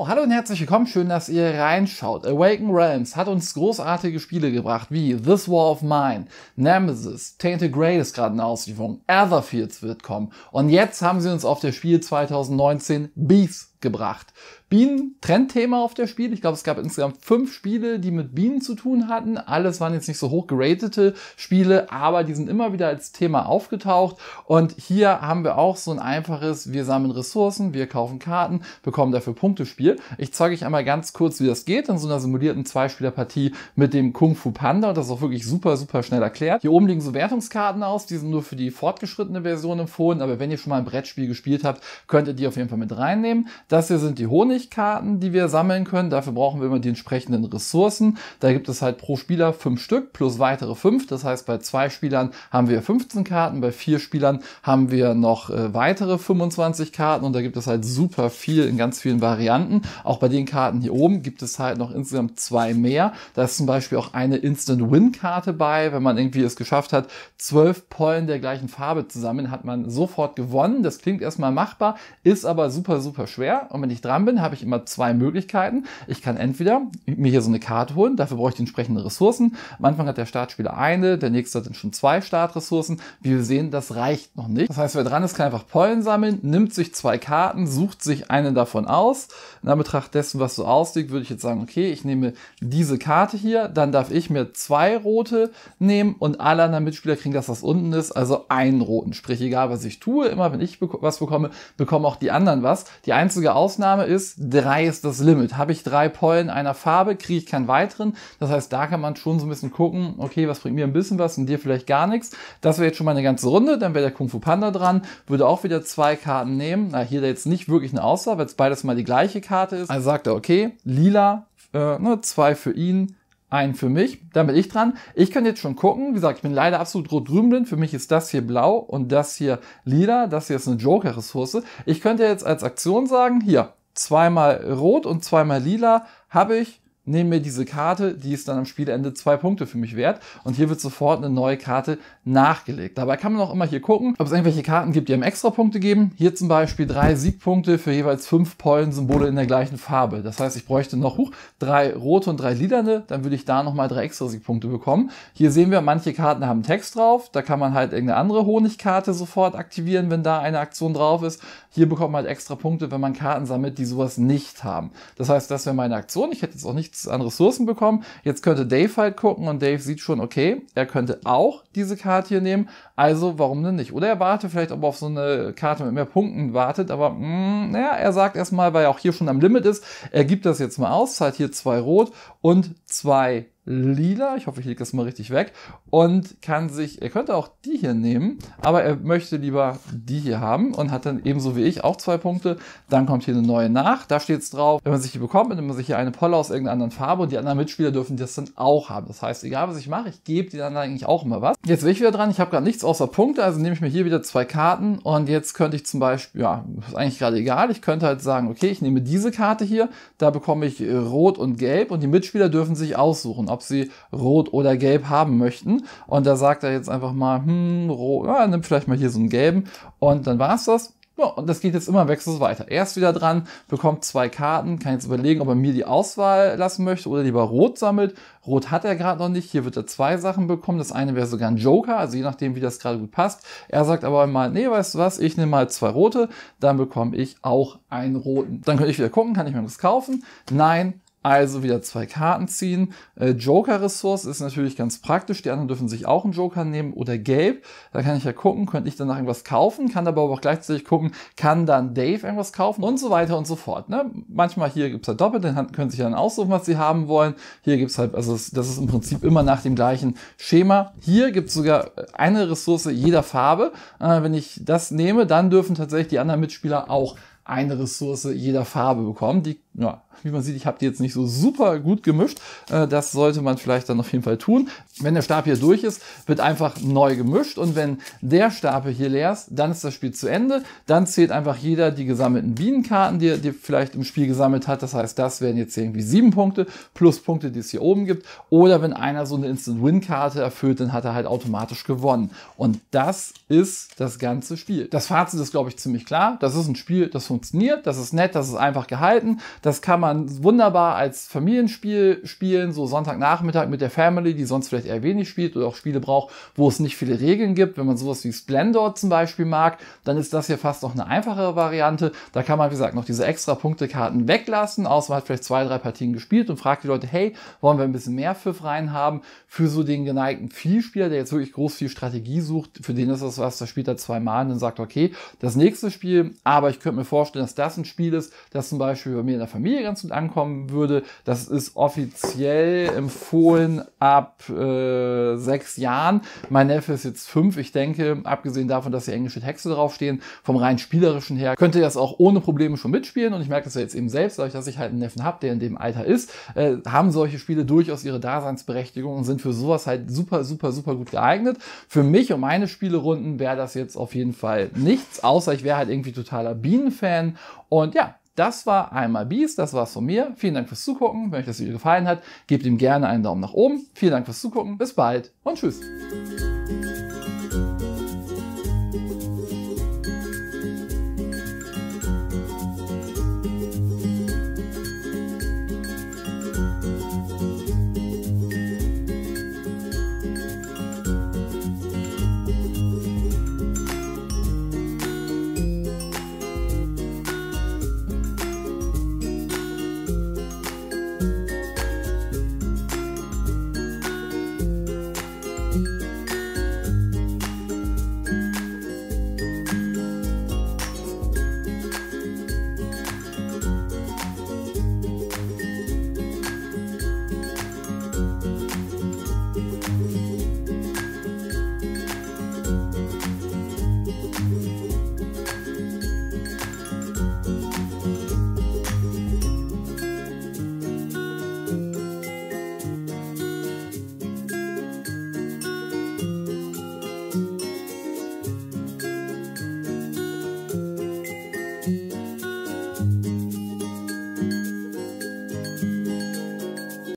So, hallo und herzlich willkommen. Schön, dass ihr reinschaut. Awaken Realms hat uns großartige Spiele gebracht, wie This War of Mine, Nemesis, Tainted Grey ist gerade eine Auslieferung, Etherfields wird kommen. Und jetzt haben sie uns auf der Spiel 2019 Beast gebracht. Bienen, Trendthema auf der Spiel. Ich glaube, es gab insgesamt fünf Spiele, die mit Bienen zu tun hatten. Alles waren jetzt nicht so hoch geratete Spiele, aber die sind immer wieder als Thema aufgetaucht. Und hier haben wir auch so ein einfaches, wir sammeln Ressourcen, wir kaufen Karten, bekommen dafür Punkte Spiel. Ich zeige euch einmal ganz kurz, wie das geht in so einer simulierten Zweispielerpartie mit dem Kung Fu Panda. Und das ist auch wirklich super, super schnell erklärt. Hier oben liegen so Wertungskarten aus. Die sind nur für die fortgeschrittene Version empfohlen. Aber wenn ihr schon mal ein Brettspiel gespielt habt, könnt ihr die auf jeden Fall mit reinnehmen. Das hier sind die Honigkarten, die wir sammeln können. Dafür brauchen wir immer die entsprechenden Ressourcen. Da gibt es halt pro Spieler fünf Stück plus weitere fünf. Das heißt, bei zwei Spielern haben wir 15 Karten, bei vier Spielern haben wir noch äh, weitere 25 Karten und da gibt es halt super viel in ganz vielen Varianten. Auch bei den Karten hier oben gibt es halt noch insgesamt zwei mehr. Da ist zum Beispiel auch eine Instant-Win-Karte bei. Wenn man irgendwie es geschafft hat, zwölf Pollen der gleichen Farbe zu sammeln, hat man sofort gewonnen. Das klingt erstmal machbar, ist aber super, super schwer und wenn ich dran bin, habe ich immer zwei Möglichkeiten. Ich kann entweder mir hier so eine Karte holen, dafür brauche ich die entsprechenden Ressourcen. Am Anfang hat der Startspieler eine, der nächste hat dann schon zwei Startressourcen. Wie wir sehen, das reicht noch nicht. Das heißt, wer dran ist, kann einfach Pollen sammeln, nimmt sich zwei Karten, sucht sich eine davon aus. In Anbetracht dessen, was so ausliegt, würde ich jetzt sagen, okay, ich nehme diese Karte hier, dann darf ich mir zwei rote nehmen und alle anderen Mitspieler kriegen das, was unten ist, also einen roten. Sprich, egal was ich tue, immer wenn ich was bekomme, bekommen auch die anderen was. Die einzige einzige Ausnahme ist, drei ist das Limit. Habe ich drei Pollen einer Farbe, kriege ich keinen weiteren. Das heißt, da kann man schon so ein bisschen gucken, okay, was bringt mir ein bisschen was und dir vielleicht gar nichts. Das wäre jetzt schon mal eine ganze Runde. Dann wäre der Kung Fu Panda dran, würde auch wieder zwei Karten nehmen. Na, hier jetzt nicht wirklich eine Aussage, weil es beides mal die gleiche Karte ist. Also sagt er, okay, lila, äh, ne, zwei für ihn, einen für mich, dann bin ich dran. Ich kann jetzt schon gucken, wie gesagt, ich bin leider absolut rot drüben Für mich ist das hier blau und das hier lila. Das hier ist eine Joker-Ressource. Ich könnte jetzt als Aktion sagen, hier, zweimal rot und zweimal lila habe ich nehme mir diese Karte, die ist dann am Spielende zwei Punkte für mich wert und hier wird sofort eine neue Karte nachgelegt. Dabei kann man auch immer hier gucken, ob es irgendwelche Karten gibt, die einem extra Punkte geben. Hier zum Beispiel drei Siegpunkte für jeweils fünf Pollen-Symbole in der gleichen Farbe. Das heißt, ich bräuchte noch huch, drei rote und drei lilane, dann würde ich da nochmal drei extra Siegpunkte bekommen. Hier sehen wir, manche Karten haben Text drauf, da kann man halt irgendeine andere Honigkarte sofort aktivieren, wenn da eine Aktion drauf ist. Hier bekommt man halt extra Punkte, wenn man Karten sammelt, die sowas nicht haben. Das heißt, das wäre meine Aktion. Ich hätte jetzt auch nicht nichts an Ressourcen bekommen. Jetzt könnte Dave halt gucken und Dave sieht schon, okay, er könnte auch diese Karte hier nehmen. Also warum denn nicht? Oder er wartet vielleicht, ob er auf so eine Karte mit mehr Punkten wartet, aber mh, mm, naja, er sagt erstmal, weil er auch hier schon am Limit ist, er gibt das jetzt mal aus, zahlt hier zwei Rot und zwei lila. Ich hoffe, ich lege das mal richtig weg. Und kann sich, er könnte auch die hier nehmen, aber er möchte lieber die hier haben und hat dann ebenso wie ich auch zwei Punkte. Dann kommt hier eine neue nach. Da steht es drauf, wenn man sich hier bekommt, nimmt man sich hier eine Polle aus irgendeiner anderen Farbe und die anderen Mitspieler dürfen das dann auch haben. Das heißt, egal was ich mache, ich gebe den anderen eigentlich auch immer was. Jetzt will ich wieder dran. Ich habe gerade nichts außer Punkte, also nehme ich mir hier wieder zwei Karten und jetzt könnte ich zum Beispiel, ja, ist eigentlich gerade egal. Ich könnte halt sagen, okay, ich nehme diese Karte hier, da bekomme ich äh, rot und gelb und die Mitspieler dürfen sich aussuchen ob sie rot oder gelb haben möchten. Und da sagt er jetzt einfach mal, hm, rot, ja, nimm vielleicht mal hier so einen gelben. Und dann war's das. Ja, und das geht jetzt immer wechselnd weiter. Er ist wieder dran, bekommt zwei Karten, kann jetzt überlegen, ob er mir die Auswahl lassen möchte oder lieber rot sammelt. Rot hat er gerade noch nicht. Hier wird er zwei Sachen bekommen. Das eine wäre sogar ein Joker, also je nachdem, wie das gerade gut passt. Er sagt aber mal, nee, weißt du was, ich nehme mal zwei rote, dann bekomme ich auch einen roten. Dann könnte ich wieder gucken, kann ich mir das kaufen? Nein, also wieder zwei Karten ziehen. Äh, Joker-Ressource ist natürlich ganz praktisch. Die anderen dürfen sich auch einen Joker nehmen oder gelb. Da kann ich ja gucken, könnte ich danach irgendwas kaufen, kann aber auch gleichzeitig gucken, kann dann Dave irgendwas kaufen und so weiter und so fort. Ne? Manchmal hier gibt's halt doppelt, dann können sich dann aussuchen, was sie haben wollen. Hier gibt's halt, also das ist im Prinzip immer nach dem gleichen Schema. Hier gibt's sogar äh, eine Ressource jeder Farbe. Äh, wenn ich das nehme, dann dürfen tatsächlich die anderen Mitspieler auch eine Ressource jeder Farbe bekommen. Die ja, wie man sieht, ich habe die jetzt nicht so super gut gemischt. Äh, das sollte man vielleicht dann auf jeden Fall tun. Wenn der Stab hier durch ist, wird einfach neu gemischt. Und wenn der Stapel hier leer ist, dann ist das Spiel zu Ende. Dann zählt einfach jeder die gesammelten Bienenkarten, die er die vielleicht im Spiel gesammelt hat. Das heißt, das wären jetzt irgendwie sieben Punkte plus Punkte, die es hier oben gibt. Oder wenn einer so eine Instant-Win-Karte erfüllt, dann hat er halt automatisch gewonnen. Und das ist das ganze Spiel. Das Fazit ist, glaube ich, ziemlich klar. Das ist ein Spiel, das funktioniert, das ist nett, das ist einfach gehalten. Das kann man wunderbar als Familienspiel spielen, so Sonntagnachmittag mit der Family, die sonst vielleicht eher wenig spielt oder auch Spiele braucht, wo es nicht viele Regeln gibt. Wenn man sowas wie Splendor zum Beispiel mag, dann ist das hier fast noch eine einfachere Variante. Da kann man, wie gesagt, noch diese extra Punktekarten weglassen, außer man hat vielleicht zwei, drei Partien gespielt und fragt die Leute, hey, wollen wir ein bisschen mehr Pfiff reinhaben? Für so den geneigten Vielspieler, der jetzt wirklich groß viel Strategie sucht, für den ist das was, der spielt da zweimal und dann sagt, okay, das nächste Spiel, aber ich könnte mir vorstellen, dass das ein Spiel ist, das zum Beispiel bei mir in der Familie ganz gut ankommen würde. Das ist offiziell empfohlen ab äh, sechs Jahren. Mein Neffe ist jetzt fünf. Ich denke, abgesehen davon, dass hier englische Texte draufstehen, vom rein spielerischen her, könnte das auch ohne Probleme schon mitspielen. Und ich merke das ja jetzt eben selbst, dadurch, dass ich halt einen Neffen habe, der in dem Alter ist, äh, haben solche Spiele durchaus ihre Daseinsberechtigung und sind für sowas halt super, super, super gut geeignet. Für mich und meine Spielerunden wäre das jetzt auf jeden Fall nichts, außer ich wäre halt irgendwie totaler Bienenfan. Und ja, das war einmal Bies, das war's von mir. Vielen Dank fürs Zugucken. Wenn euch das Video gefallen hat, gebt ihm gerne einen Daumen nach oben. Vielen Dank fürs Zugucken. Bis bald und tschüss.